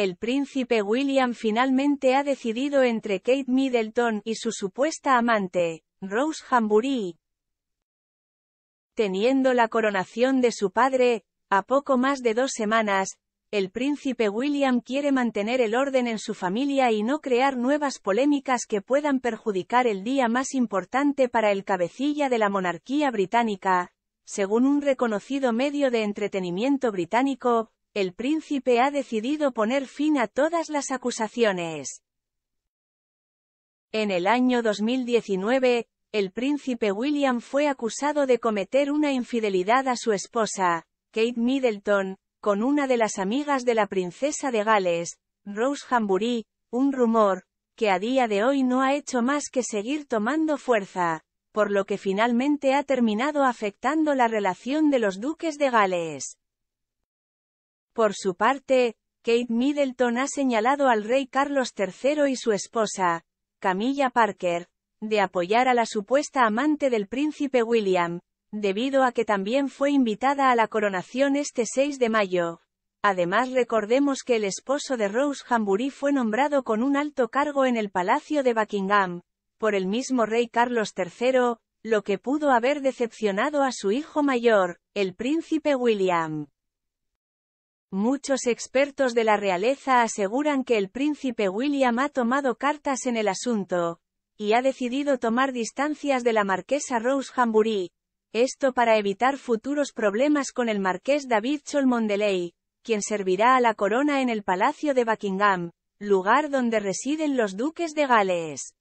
El príncipe William finalmente ha decidido entre Kate Middleton y su supuesta amante, Rose Hambury. Teniendo la coronación de su padre, a poco más de dos semanas, el príncipe William quiere mantener el orden en su familia y no crear nuevas polémicas que puedan perjudicar el día más importante para el cabecilla de la monarquía británica, según un reconocido medio de entretenimiento británico, el príncipe ha decidido poner fin a todas las acusaciones. En el año 2019, el príncipe William fue acusado de cometer una infidelidad a su esposa, Kate Middleton, con una de las amigas de la princesa de Gales, Rose Hambury, un rumor, que a día de hoy no ha hecho más que seguir tomando fuerza, por lo que finalmente ha terminado afectando la relación de los duques de Gales. Por su parte, Kate Middleton ha señalado al rey Carlos III y su esposa, Camilla Parker, de apoyar a la supuesta amante del príncipe William, debido a que también fue invitada a la coronación este 6 de mayo. Además recordemos que el esposo de Rose Hambury fue nombrado con un alto cargo en el Palacio de Buckingham, por el mismo rey Carlos III, lo que pudo haber decepcionado a su hijo mayor, el príncipe William. Muchos expertos de la realeza aseguran que el príncipe William ha tomado cartas en el asunto, y ha decidido tomar distancias de la marquesa Rose Hambury, esto para evitar futuros problemas con el marqués David Cholmondeley, quien servirá a la corona en el Palacio de Buckingham, lugar donde residen los duques de Gales.